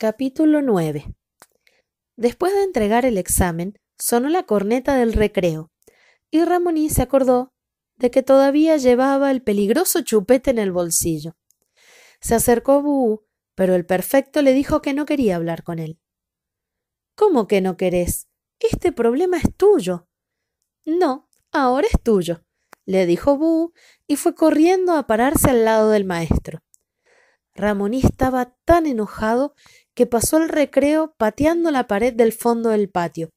Capítulo 9. Después de entregar el examen, sonó la corneta del recreo, y Ramoní se acordó de que todavía llevaba el peligroso chupete en el bolsillo. Se acercó a Bú, pero el perfecto le dijo que no quería hablar con él. ¿Cómo que no querés? Este problema es tuyo. No, ahora es tuyo, le dijo Bú, y fue corriendo a pararse al lado del maestro. Ramoní estaba tan enojado que pasó el recreo pateando la pared del fondo del patio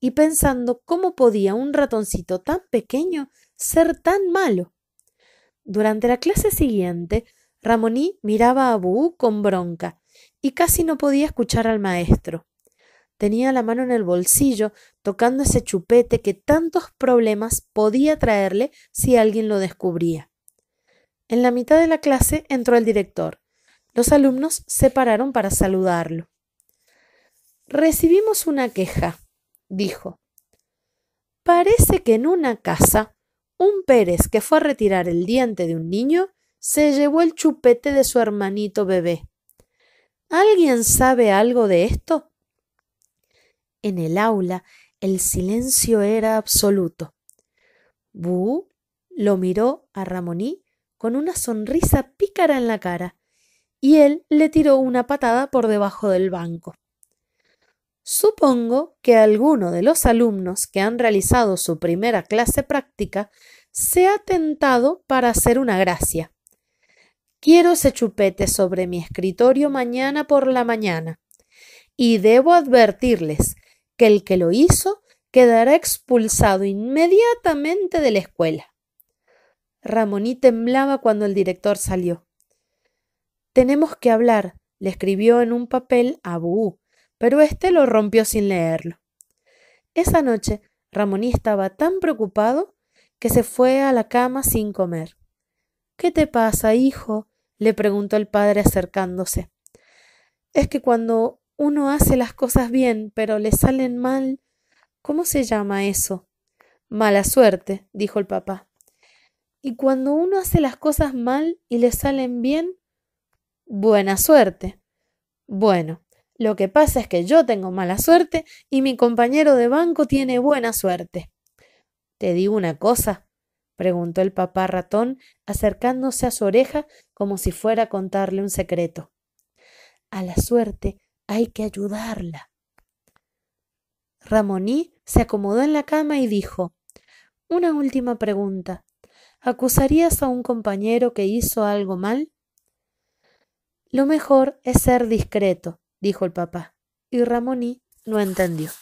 y pensando cómo podía un ratoncito tan pequeño ser tan malo. Durante la clase siguiente, Ramoní miraba a Buú con bronca y casi no podía escuchar al maestro. Tenía la mano en el bolsillo tocando ese chupete que tantos problemas podía traerle si alguien lo descubría. En la mitad de la clase entró el director los alumnos se pararon para saludarlo. Recibimos una queja, dijo. Parece que en una casa, un Pérez que fue a retirar el diente de un niño se llevó el chupete de su hermanito bebé. ¿Alguien sabe algo de esto? En el aula el silencio era absoluto. Bu lo miró a Ramoní con una sonrisa pícara en la cara y él le tiró una patada por debajo del banco. Supongo que alguno de los alumnos que han realizado su primera clase práctica se ha tentado para hacer una gracia. Quiero ese chupete sobre mi escritorio mañana por la mañana. Y debo advertirles que el que lo hizo quedará expulsado inmediatamente de la escuela. Ramoní temblaba cuando el director salió. Tenemos que hablar, le escribió en un papel a Bú, pero éste lo rompió sin leerlo. Esa noche, Ramoní estaba tan preocupado que se fue a la cama sin comer. ¿Qué te pasa, hijo? le preguntó el padre acercándose. Es que cuando uno hace las cosas bien, pero le salen mal, ¿cómo se llama eso? Mala suerte, dijo el papá. Y cuando uno hace las cosas mal y le salen bien, Buena suerte. Bueno, lo que pasa es que yo tengo mala suerte y mi compañero de banco tiene buena suerte. ¿Te digo una cosa? preguntó el papá ratón, acercándose a su oreja como si fuera a contarle un secreto. A la suerte hay que ayudarla. Ramoní se acomodó en la cama y dijo Una última pregunta. ¿Acusarías a un compañero que hizo algo mal? Lo mejor es ser discreto, dijo el papá, y Ramoní no entendió.